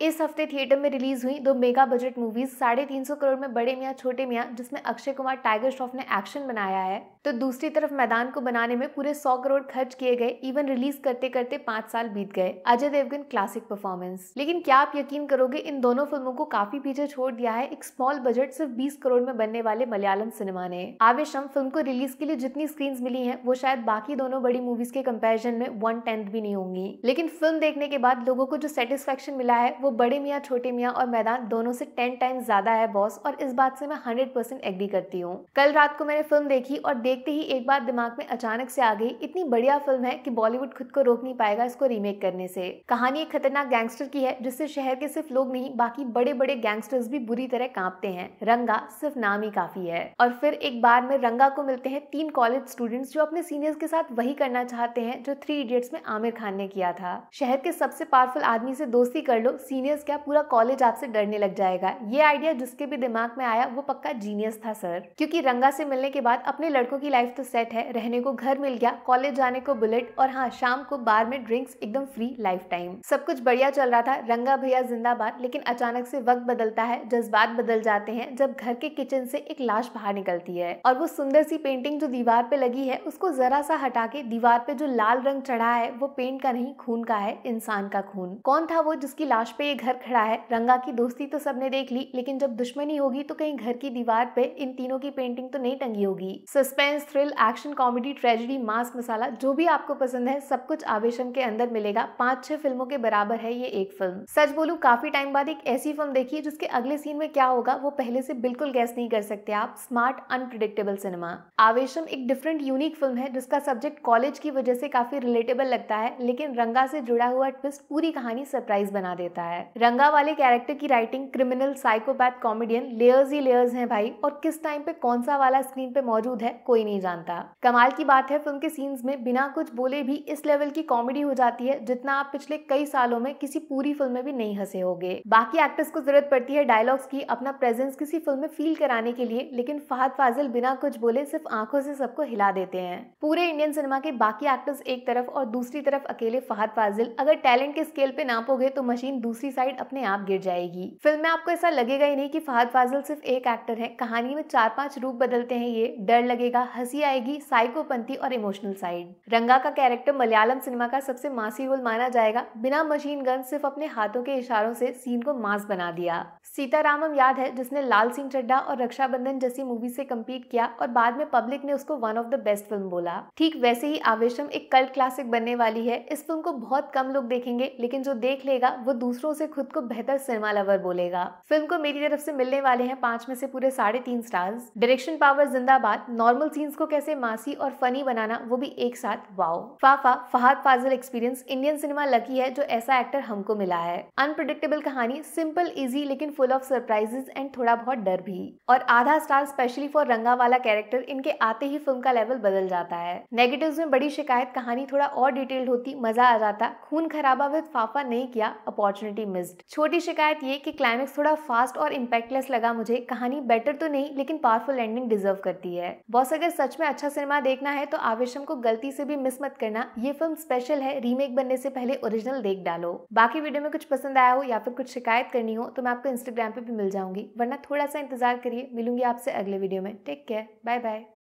इस हफ्ते थिएटर में रिलीज हुई दो मेगा बजट मूवीज साढ़े तीन सौ करोड़ में बड़े मियाँ छोटे मियाँ जिसमें अक्षय कुमार टाइगर श्रॉफ ने एक्शन बनाया है तो दूसरी तरफ मैदान को बनाने में पूरे सौ करोड़ खर्च किए गए इवन रिलीज करते करते पांच साल बीत गए अजय देवगन क्लासिक परफॉर्मेंस लेकिन क्या आप यकीन करोगे इन दोनों फिल्मों को काफी पीछे छोड़ दिया है एक स्मॉल बजट सिर्फ बीस करोड़ में बनने वाले मलयालम सिनेमा ने आवेशम फिल्म को रिलीज के लिए जितनी स्क्रीन मिली है वो शायद बाकी दोनों बड़ी मूवीज के कम्पेरिजन में वन टेंथ भी नहीं होंगी लेकिन फिल्म देखने के बाद लोगों को जो सेटिस्फेक्शन मिला है वो बड़े मियाँ छोटे मियाँ और मैदान दोनों से टेन टाइम्स ज्यादा है बॉस और इस बात से मैं हंड्रेड परसेंट एग्री करती हूँ कल रात को मैंने फिल्म देखी और देखते ही एक बार दिमाग में अचानक से आ गई इतनी बढ़िया फिल्म है कि बॉलीवुड खुद को रोक नहीं पाएगा इसको रीमेक करने से कहानी एक खतरनाक गैंगस्टर की है जिससे शहर के सिर्फ लोग नहीं बाकी बड़े बड़े गैंगस्टर्स भी बुरी तरह कांपते हैं रंगा सिर्फ नाम ही काफी है और फिर एक बार में रंगा को मिलते हैं तीन कॉलेज स्टूडेंट्स जो अपने सीनियर्स के साथ वही करना चाहते हैं जो थ्री इडियट्स में आमिर खान ने किया था शहर के सबसे पावरफुल आदमी से दोस्ती कर लो सीनियर्स क्या पूरा कॉलेज आपसे डरने लग जाएगा ये आइडिया जिसके भी दिमाग में आया वो पक्का जीनियस था सर क्योंकि रंगा से मिलने के बाद अपने लड़कों की लाइफ तो सेट है रहने को घर मिल गया कॉलेज जाने को बुलेट और हाँ शाम को बार में ड्रिंक्स एकदम फ्री लाइफ टाइम सब कुछ बढ़िया चल रहा था रंगा भैया जिंदाबाद लेकिन अचानक से वक्त बदलता है जज्बात बदल जाते हैं जब घर के किचन से एक लाश बाहर निकलती है और वो सुंदर सी पेंटिंग जो दीवार पे लगी है उसको जरा सा हटा के दीवार पे जो लाल रंग चढ़ा है वो पेंट का नहीं खून का है इंसान का खून कौन था वो जिसकी लाश पे ये घर खड़ा है रंगा की दोस्ती तो सबने देख ली लेकिन जब दुश्मनी होगी तो कहीं घर की दीवार पे इन तीनों की पेंटिंग तो नहीं टंगी होगी suspense thrill action comedy tragedy mass मसाला जो भी आपको पसंद है सब कुछ आवेशम के अंदर मिलेगा पांच छह फिल्मों के बराबर है ये एक फिल्म सच बोलू काफी टाइम बाद एक ऐसी फिल्म देखी जिसके अगले सीन में क्या होगा वो पहले से बिल्कुल गैस नहीं कर सकते आप स्मार्ट अनप्रिडिक्टेबल सिनेमा आवेशम एक डिफरेंट यूनिक फिल्म है जिसका सब्जेक्ट कॉलेज की वजह से काफी रिलेटेबल लगता है लेकिन रंगा से जुड़ा हुआ ट्विस्ट पूरी कहानी सरप्राइज बना देता है है रंगा वाले कैरेक्टर की writing criminal psychopath comedian layers ही लेयर्स हैं भाई और किस टाइम पे कौन सा वाला स्क्रीन पे मौजूद है कोई नहीं जानता कमाल की बात है फिल्म के सीन्स में बिना कुछ बोले भी इस लेवल की कॉमेडी हो जाती है जितना आप पिछले कई सालों में किसी पूरी फिल्म में भी नहीं हंसे होगे बाकी एक्टर्स को जरूरत पड़ती है डायलॉग्स की अपना प्रेजेंस किसी फिल्म में फील कराने के लिए लेकिन फहद फाजिल बिना कुछ बोले सिर्फ आंखों से सबको हिला देते हैं पूरे इंडियन सिनेमा के बाकी एक्टर्स एक तरफ और दूसरी तरफ अकेले फहद फाजिल अगर टैलेंट के स्केल पे नापोगे तो मशीन दूसरी दूसरी साइड अपने आप गिर जाएगी फिल्म में आपको ऐसा लगेगा ही नहीं कि फहद फाजल सिर्फ एक एक्टर है कहानी में चार पांच रूप बदलते हैं ये डर लगेगा हंसी आएगी साइकोपंथी और इमोशनल साइड रंगा का कैरेक्टर मलयालम सिनेमा का सबसे मासी रोल माना जाएगा बिना मशीन गन सिर्फ अपने हाथों के इशारों से सीन को मास बना दिया सीतारामम याद है जिसने लाल सिंह चड्डा और रक्षाबंधन जैसी मूवी से कम्पीट किया और बाद में पब्लिक ने उसको one of the best film बोला ठीक वैसे ही आवेशम एक कल्ट क्लासिक बनने वाली है इस फिल्म को बहुत कम लोग देखेंगे लेकिन जो देख लेगा वो दूसरों उसे खुद को बेहतर सिनेमा लवर बोलेगा फिल्म को मेरी तरफ से मिलने वाले हैं पांच में से पूरे साढ़े तीन स्टार्स डायरेक्शन पावर जिंदाबाद नॉर्मल सीन्स को कैसे मासी और फनी बनाना वो भी एक साथ wow Fafa Fahad Fazil experience Indian cinema lucky है जो ऐसा एक्टर हमको मिला है अनप्रडिक्टेबल कहानी सिंपल इजी लेकिन फुल ऑफ सरप्राइजेस एंड थोड़ा बहुत डर भी और आधा स्टार स्पेशली फॉर रंगा वाला कैरेक्टर इनके आते ही फिल्म का लेवल बदल जाता है नेगेटिव में बड़ी शिकायत कहानी थोड़ा और डिटेल्ड होती मजा आ जाता खून खराबा विद फाफा नहीं किया अपॉर्चुनिटी मिस्ड छोटी शिकायत ये कि क्लाइमेक्स थोड़ा फास्ट और इम्पैक्टलेस लगा मुझे कहानी बेटर तो नहीं लेकिन पावरफुल एंडिंग डिजर्व करती है बॉस अगर सच में अच्छा सिनेमा देखना है तो आवेशम को गलती से भी मिस मत करना ये फिल्म स्पेशल है रीमेक बनने से पहले ओरिजिनल देख डालो बाकी वीडियो में कुछ पसंद आया हो या फिर कुछ शिकायत करनी हो तो मैं आपको इंस्टाग्राम पे भी मिल जाऊंगी वरना थोड़ा सा इंतजार करिए मिलूंगी आपसे अगले वीडियो में टेक केयर बाय बाय